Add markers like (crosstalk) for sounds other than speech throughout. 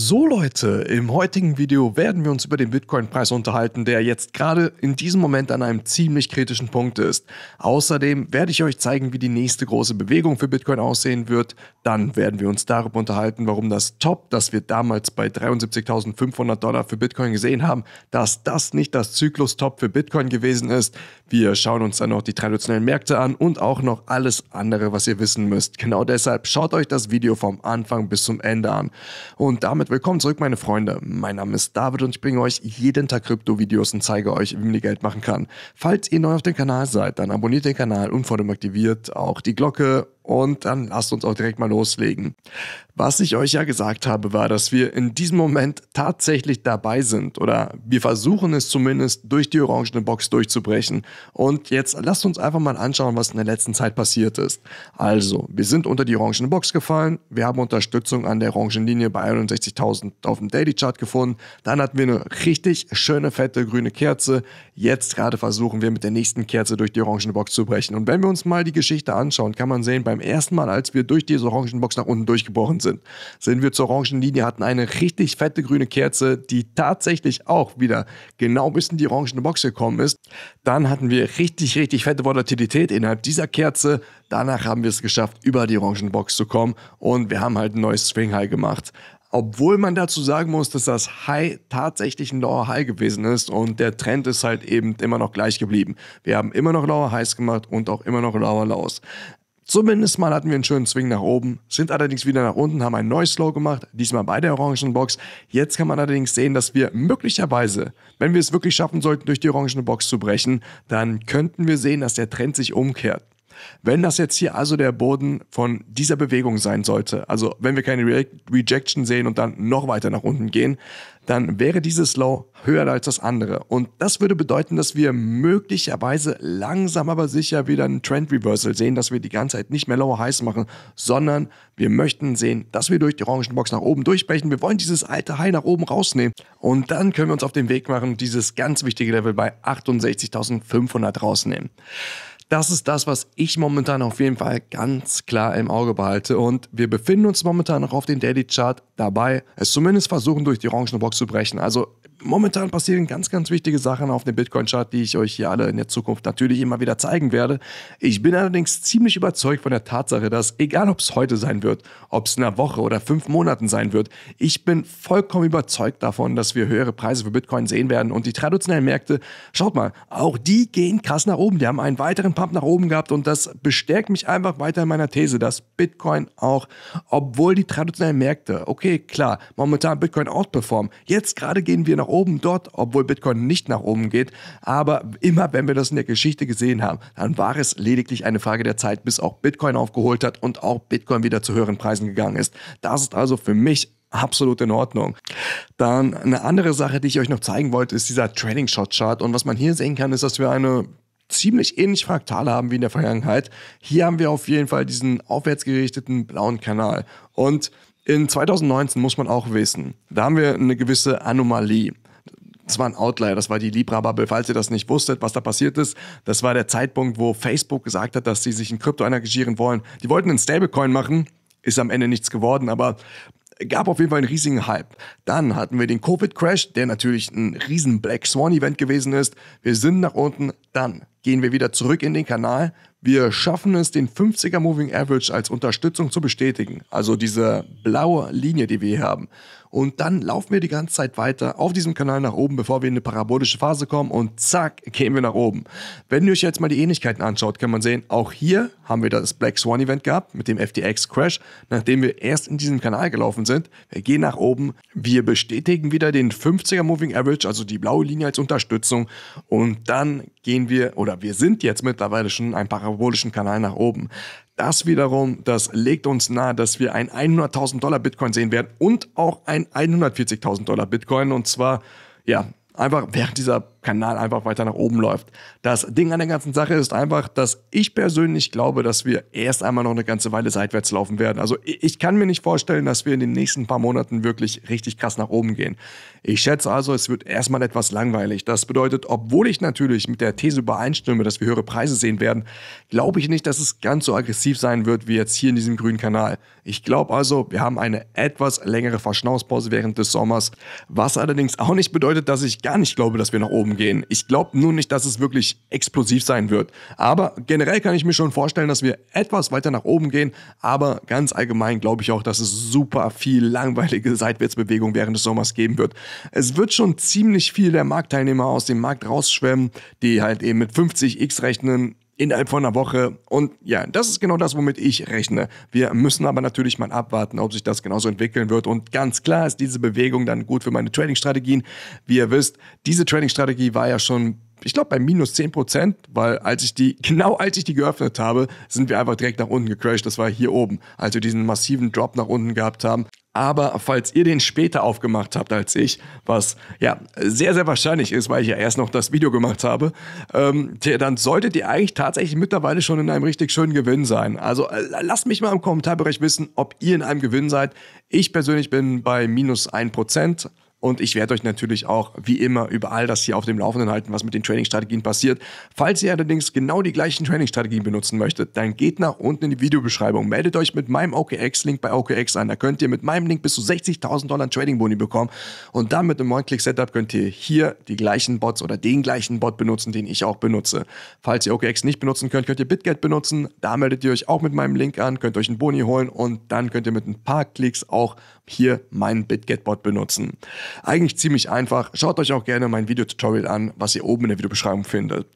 So Leute, im heutigen Video werden wir uns über den Bitcoin-Preis unterhalten, der jetzt gerade in diesem Moment an einem ziemlich kritischen Punkt ist. Außerdem werde ich euch zeigen, wie die nächste große Bewegung für Bitcoin aussehen wird. Dann werden wir uns darüber unterhalten, warum das Top, das wir damals bei 73.500 Dollar für Bitcoin gesehen haben, dass das nicht das Zyklus-Top für Bitcoin gewesen ist. Wir schauen uns dann noch die traditionellen Märkte an und auch noch alles andere, was ihr wissen müsst. Genau deshalb schaut euch das Video vom Anfang bis zum Ende an. Und damit damit willkommen zurück, meine Freunde. Mein Name ist David und ich bringe euch jeden Tag Krypto-Videos und zeige euch, wie man ihr Geld machen kann. Falls ihr neu auf dem Kanal seid, dann abonniert den Kanal und vor allem aktiviert auch die Glocke und dann lasst uns auch direkt mal loslegen. Was ich euch ja gesagt habe, war, dass wir in diesem Moment tatsächlich dabei sind oder wir versuchen es zumindest durch die orangene Box durchzubrechen. Und jetzt lasst uns einfach mal anschauen, was in der letzten Zeit passiert ist. Also, wir sind unter die orangene Box gefallen, wir haben Unterstützung an der orangen Linie bei 61.000 auf dem Daily Chart gefunden, dann hatten wir eine richtig schöne fette grüne Kerze. Jetzt gerade versuchen wir mit der nächsten Kerze durch die orangene Box zu brechen. Und wenn wir uns mal die Geschichte anschauen, kann man sehen, beim beim ersten Mal, als wir durch diese Orangenbox nach unten durchgebrochen sind, sind wir zur Orangenlinie, hatten eine richtig fette grüne Kerze, die tatsächlich auch wieder genau bis in die Orangenbox gekommen ist. Dann hatten wir richtig, richtig fette Volatilität innerhalb dieser Kerze. Danach haben wir es geschafft, über die Orangenbox zu kommen und wir haben halt ein neues Swing High gemacht. Obwohl man dazu sagen muss, dass das High tatsächlich ein Lower High gewesen ist und der Trend ist halt eben immer noch gleich geblieben. Wir haben immer noch Lower Highs gemacht und auch immer noch Lower Lows. Zumindest mal hatten wir einen schönen Swing nach oben, sind allerdings wieder nach unten, haben ein neues Slow gemacht, diesmal bei der orangenen Box. Jetzt kann man allerdings sehen, dass wir möglicherweise, wenn wir es wirklich schaffen sollten, durch die orangene Box zu brechen, dann könnten wir sehen, dass der Trend sich umkehrt. Wenn das jetzt hier also der Boden von dieser Bewegung sein sollte, also wenn wir keine Re Rejection sehen und dann noch weiter nach unten gehen, dann wäre dieses Low höher als das andere. Und das würde bedeuten, dass wir möglicherweise langsam aber sicher wieder einen Trend Reversal sehen, dass wir die ganze Zeit nicht mehr Lower Highs machen, sondern wir möchten sehen, dass wir durch die orangen Box nach oben durchbrechen. Wir wollen dieses alte High nach oben rausnehmen. Und dann können wir uns auf den Weg machen dieses ganz wichtige Level bei 68.500 rausnehmen. Das ist das, was ich momentan auf jeden Fall ganz klar im Auge behalte. Und wir befinden uns momentan noch auf den Daily Chart dabei, es zumindest versuchen, durch die orangene Box zu brechen. Also momentan passieren ganz, ganz wichtige Sachen auf dem Bitcoin-Chart, die ich euch hier alle in der Zukunft natürlich immer wieder zeigen werde. Ich bin allerdings ziemlich überzeugt von der Tatsache, dass, egal ob es heute sein wird, ob es in einer Woche oder fünf Monaten sein wird, ich bin vollkommen überzeugt davon, dass wir höhere Preise für Bitcoin sehen werden. Und die traditionellen Märkte, schaut mal, auch die gehen krass nach oben. Die haben einen weiteren Pump nach oben gehabt und das bestärkt mich einfach weiter in meiner These, dass Bitcoin auch, obwohl die traditionellen Märkte, okay, klar, momentan Bitcoin outperformen, jetzt gerade gehen wir nach nach oben dort, obwohl Bitcoin nicht nach oben geht. Aber immer, wenn wir das in der Geschichte gesehen haben, dann war es lediglich eine Frage der Zeit, bis auch Bitcoin aufgeholt hat und auch Bitcoin wieder zu höheren Preisen gegangen ist. Das ist also für mich absolut in Ordnung. Dann eine andere Sache, die ich euch noch zeigen wollte, ist dieser Trading Shot Chart. Und was man hier sehen kann, ist, dass wir eine ziemlich ähnlich Fraktale haben wie in der Vergangenheit. Hier haben wir auf jeden Fall diesen aufwärts gerichteten blauen Kanal. Und in 2019 muss man auch wissen, da haben wir eine gewisse Anomalie. Das war ein Outlier, das war die Libra-Bubble. Falls ihr das nicht wusstet, was da passiert ist, das war der Zeitpunkt, wo Facebook gesagt hat, dass sie sich in Krypto engagieren wollen. Die wollten einen Stablecoin machen, ist am Ende nichts geworden, aber gab auf jeden Fall einen riesigen Hype. Dann hatten wir den Covid-Crash, der natürlich ein riesen Black Swan-Event gewesen ist. Wir sind nach unten, dann gehen wir wieder zurück in den Kanal, wir schaffen es, den 50er Moving Average als Unterstützung zu bestätigen, also diese blaue Linie, die wir hier haben und dann laufen wir die ganze Zeit weiter auf diesem Kanal nach oben, bevor wir in eine parabolische Phase kommen und zack, gehen wir nach oben. Wenn ihr euch jetzt mal die Ähnlichkeiten anschaut, kann man sehen, auch hier haben wir das Black Swan Event gehabt mit dem FTX Crash, nachdem wir erst in diesem Kanal gelaufen sind. Wir gehen nach oben, wir bestätigen wieder den 50er Moving Average, also die blaue Linie als Unterstützung und dann gehen wir oder wir sind jetzt mittlerweile schon einen parabolischen Kanal nach oben. Das wiederum, das legt uns nahe, dass wir ein 100.000 Dollar Bitcoin sehen werden und auch ein 140.000 Dollar Bitcoin. Und zwar, ja, einfach während dieser Kanal einfach weiter nach oben läuft. Das Ding an der ganzen Sache ist einfach, dass ich persönlich glaube, dass wir erst einmal noch eine ganze Weile seitwärts laufen werden. Also ich kann mir nicht vorstellen, dass wir in den nächsten paar Monaten wirklich richtig krass nach oben gehen. Ich schätze also, es wird erstmal etwas langweilig. Das bedeutet, obwohl ich natürlich mit der These übereinstimme, dass wir höhere Preise sehen werden, glaube ich nicht, dass es ganz so aggressiv sein wird wie jetzt hier in diesem grünen Kanal. Ich glaube also, wir haben eine etwas längere Verschnauspause während des Sommers, was allerdings auch nicht bedeutet, dass ich gar nicht glaube, dass wir nach oben rumgehen. Ich glaube nur nicht, dass es wirklich explosiv sein wird. Aber generell kann ich mir schon vorstellen, dass wir etwas weiter nach oben gehen. Aber ganz allgemein glaube ich auch, dass es super viel langweilige Seitwärtsbewegung während des Sommers geben wird. Es wird schon ziemlich viel der Marktteilnehmer aus dem Markt rausschwemmen, die halt eben mit 50x rechnen innerhalb von einer Woche. Und ja, das ist genau das, womit ich rechne. Wir müssen aber natürlich mal abwarten, ob sich das genauso entwickeln wird. Und ganz klar ist diese Bewegung dann gut für meine Trading-Strategien. Wie ihr wisst, diese Trading-Strategie war ja schon ich glaube, bei minus 10 Prozent, weil als ich die, (laughs) genau als ich die geöffnet habe, sind wir einfach direkt nach unten gecrashed. Das war hier oben, als wir diesen massiven Drop nach unten gehabt haben. Aber falls ihr den später aufgemacht habt als ich, was ja sehr, sehr wahrscheinlich ist, weil ich ja erst noch das Video gemacht habe, ähm, dann solltet ihr eigentlich tatsächlich mittlerweile schon in einem richtig schönen Gewinn sein. Also äh, lasst mich mal im Kommentarbereich wissen, ob ihr in einem Gewinn seid. Ich persönlich bin bei minus 1%, und ich werde euch natürlich auch wie immer über all das hier auf dem Laufenden halten, was mit den Trainingsstrategien passiert. Falls ihr allerdings genau die gleichen Trainingsstrategien benutzen möchtet, dann geht nach unten in die Videobeschreibung, meldet euch mit meinem OKX-Link bei OKX an. Da könnt ihr mit meinem Link bis zu 60.000 Dollar Trading-Boni bekommen. Und dann mit dem One-Click-Setup könnt ihr hier die gleichen Bots oder den gleichen Bot benutzen, den ich auch benutze. Falls ihr OKX nicht benutzen könnt, könnt ihr BitGet benutzen. Da meldet ihr euch auch mit meinem Link an, könnt euch einen Boni holen und dann könnt ihr mit ein paar Klicks auch hier meinen BitGet-Bot benutzen. Eigentlich ziemlich einfach. Schaut euch auch gerne mein Videotutorial an, was ihr oben in der Videobeschreibung findet.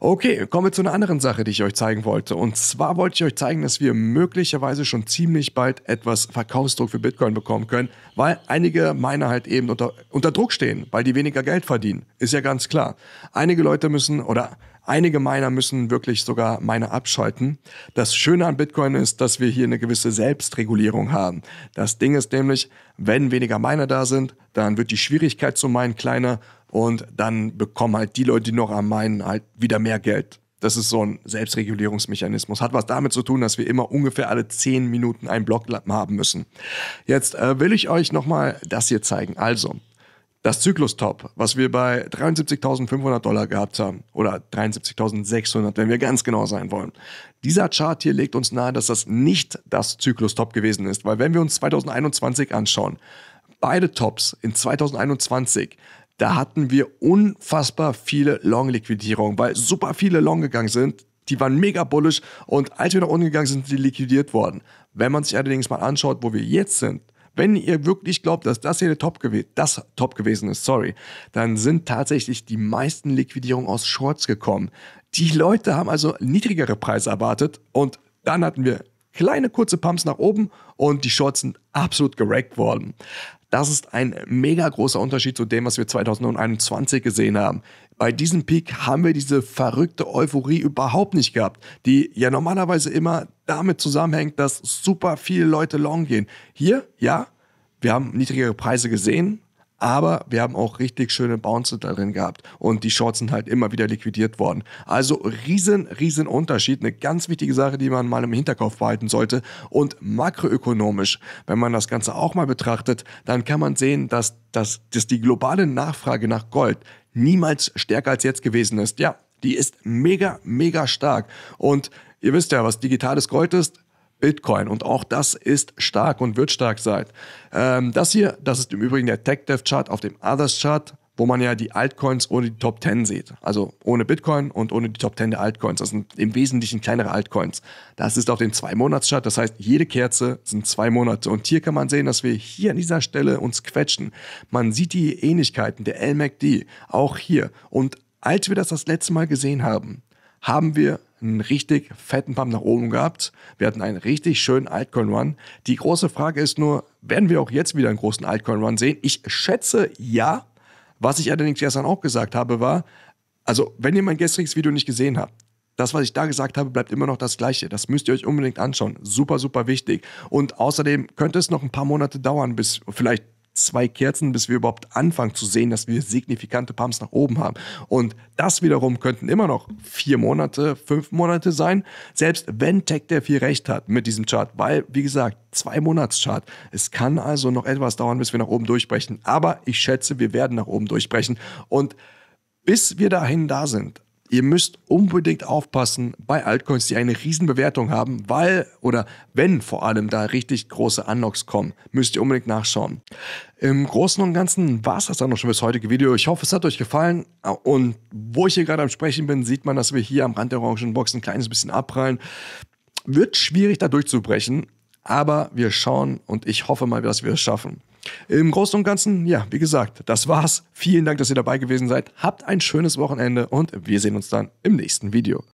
Okay, kommen wir zu einer anderen Sache, die ich euch zeigen wollte. Und zwar wollte ich euch zeigen, dass wir möglicherweise schon ziemlich bald etwas Verkaufsdruck für Bitcoin bekommen können, weil einige Miner halt eben unter, unter Druck stehen, weil die weniger Geld verdienen. Ist ja ganz klar. Einige Leute müssen oder Einige Miner müssen wirklich sogar Miner abschalten. Das Schöne an Bitcoin ist, dass wir hier eine gewisse Selbstregulierung haben. Das Ding ist nämlich, wenn weniger Miner da sind, dann wird die Schwierigkeit zu meinen kleiner und dann bekommen halt die Leute, die noch am Meinen, halt wieder mehr Geld. Das ist so ein Selbstregulierungsmechanismus. Hat was damit zu tun, dass wir immer ungefähr alle zehn Minuten einen Block haben müssen. Jetzt äh, will ich euch nochmal das hier zeigen. Also, das Zyklus-Top, was wir bei 73.500 Dollar gehabt haben, oder 73.600, wenn wir ganz genau sein wollen. Dieser Chart hier legt uns nahe, dass das nicht das Zyklus-Top gewesen ist, weil wenn wir uns 2021 anschauen, beide Tops in 2021, da hatten wir unfassbar viele Long-Liquidierungen, weil super viele Long gegangen sind, die waren mega bullish und als wir nach unten gegangen sind, sind die liquidiert worden. Wenn man sich allerdings mal anschaut, wo wir jetzt sind, wenn ihr wirklich glaubt, dass das hier Top das Top gewesen ist, sorry, dann sind tatsächlich die meisten Liquidierungen aus Shorts gekommen. Die Leute haben also niedrigere Preise erwartet und dann hatten wir kleine kurze Pumps nach oben und die Shorts sind absolut gerackt worden. Das ist ein mega großer Unterschied zu dem, was wir 2021 gesehen haben. Bei diesem Peak haben wir diese verrückte Euphorie überhaupt nicht gehabt, die ja normalerweise immer damit zusammenhängt, dass super viele Leute long gehen. Hier, ja, wir haben niedrigere Preise gesehen, aber wir haben auch richtig schöne Bounce da drin gehabt und die Shorts sind halt immer wieder liquidiert worden. Also riesen, riesen Unterschied, eine ganz wichtige Sache, die man mal im Hinterkopf behalten sollte und makroökonomisch, wenn man das Ganze auch mal betrachtet, dann kann man sehen, dass, dass, dass die globale Nachfrage nach Gold niemals stärker als jetzt gewesen ist. Ja, die ist mega, mega stark und Ihr wisst ja, was digitales Gold ist, Bitcoin. Und auch das ist stark und wird stark sein. Ähm, das hier, das ist im Übrigen der TechDev-Chart auf dem Others-Chart wo man ja die Altcoins ohne die Top 10 sieht. Also ohne Bitcoin und ohne die Top 10 der Altcoins. Das sind im Wesentlichen kleinere Altcoins. Das ist auf dem Zwei-Monats-Chart. Das heißt, jede Kerze sind zwei Monate. Und hier kann man sehen, dass wir hier an dieser Stelle uns quetschen. Man sieht die Ähnlichkeiten der LMACD auch hier. Und als wir das das letzte Mal gesehen haben, haben wir einen richtig fetten Pump nach oben gehabt. Wir hatten einen richtig schönen Altcoin-Run. Die große Frage ist nur, werden wir auch jetzt wieder einen großen Altcoin-Run sehen? Ich schätze ja. Was ich allerdings gestern auch gesagt habe, war, also wenn ihr mein gestriges Video nicht gesehen habt, das, was ich da gesagt habe, bleibt immer noch das Gleiche. Das müsst ihr euch unbedingt anschauen. Super, super wichtig. Und außerdem könnte es noch ein paar Monate dauern, bis vielleicht zwei Kerzen, bis wir überhaupt anfangen zu sehen, dass wir signifikante Pumps nach oben haben. Und das wiederum könnten immer noch vier Monate, fünf Monate sein, selbst wenn Tech Dev hier recht hat mit diesem Chart, weil, wie gesagt, zwei Monatschart. Es kann also noch etwas dauern, bis wir nach oben durchbrechen. Aber ich schätze, wir werden nach oben durchbrechen. Und bis wir dahin da sind, Ihr müsst unbedingt aufpassen bei Altcoins, die eine Riesenbewertung haben, weil oder wenn vor allem da richtig große Unlocks kommen, müsst ihr unbedingt nachschauen. Im Großen und Ganzen war es das dann noch schon fürs heutige Video. Ich hoffe, es hat euch gefallen. Und wo ich hier gerade am Sprechen bin, sieht man, dass wir hier am Rand der orangen Box ein kleines bisschen abprallen. Wird schwierig, da durchzubrechen, aber wir schauen und ich hoffe mal, dass wir es schaffen. Im Großen und Ganzen, ja, wie gesagt, das war's. Vielen Dank, dass ihr dabei gewesen seid. Habt ein schönes Wochenende und wir sehen uns dann im nächsten Video.